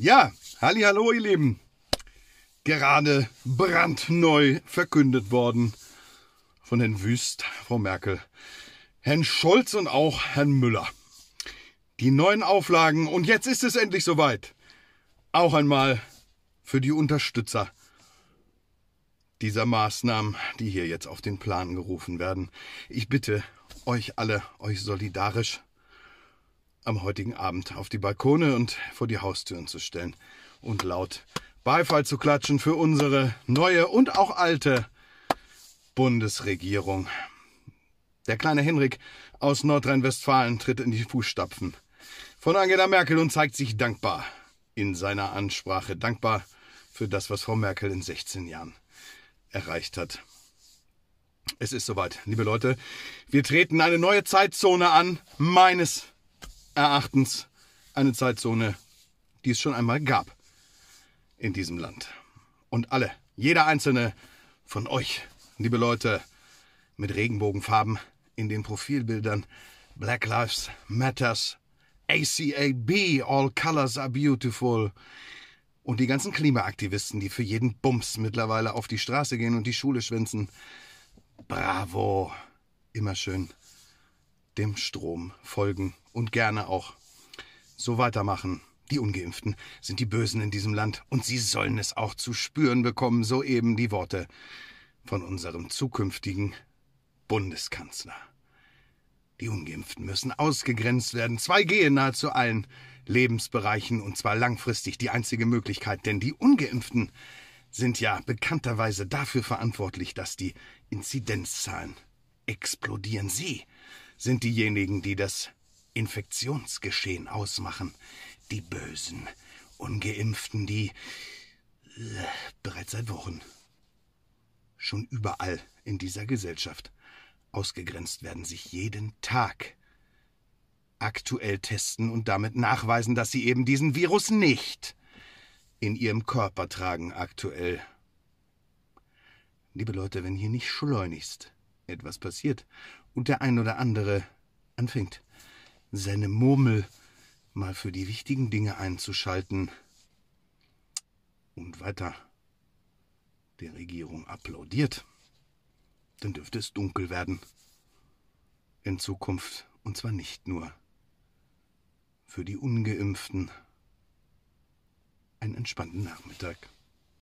Ja, halli, hallo, ihr Lieben. Gerade brandneu verkündet worden von Herrn Wüst, Frau Merkel, Herrn Scholz und auch Herrn Müller. Die neuen Auflagen und jetzt ist es endlich soweit. Auch einmal für die Unterstützer dieser Maßnahmen, die hier jetzt auf den Plan gerufen werden. Ich bitte euch alle, euch solidarisch am heutigen Abend auf die Balkone und vor die Haustüren zu stellen und laut Beifall zu klatschen für unsere neue und auch alte Bundesregierung. Der kleine Henrik aus Nordrhein-Westfalen tritt in die Fußstapfen von Angela Merkel und zeigt sich dankbar in seiner Ansprache, dankbar für das, was Frau Merkel in 16 Jahren erreicht hat. Es ist soweit, liebe Leute. Wir treten eine neue Zeitzone an, meines Erachtens eine Zeitzone, die es schon einmal gab in diesem Land. Und alle, jeder einzelne von euch, liebe Leute, mit Regenbogenfarben in den Profilbildern Black Lives Matters, ACAB, All Colors are Beautiful. Und die ganzen Klimaaktivisten, die für jeden Bums mittlerweile auf die Straße gehen und die Schule schwänzen. Bravo! Immer schön dem Strom folgen und gerne auch so weitermachen. Die ungeimpften sind die Bösen in diesem Land und sie sollen es auch zu spüren bekommen, soeben die Worte von unserem zukünftigen Bundeskanzler. Die ungeimpften müssen ausgegrenzt werden. 2G in nahezu allen Lebensbereichen und zwar langfristig die einzige Möglichkeit, denn die ungeimpften sind ja bekannterweise dafür verantwortlich, dass die Inzidenzzahlen explodieren. Sie sind diejenigen, die das Infektionsgeschehen ausmachen. Die Bösen, Ungeimpften, die äh, bereits seit Wochen schon überall in dieser Gesellschaft ausgegrenzt werden, sich jeden Tag aktuell testen und damit nachweisen, dass sie eben diesen Virus nicht in ihrem Körper tragen aktuell. Liebe Leute, wenn hier nicht schleunigst etwas passiert und der ein oder andere anfängt, seine Murmel mal für die wichtigen Dinge einzuschalten und weiter der Regierung applaudiert, dann dürfte es dunkel werden. In Zukunft, und zwar nicht nur für die ungeimpften. Einen entspannten Nachmittag.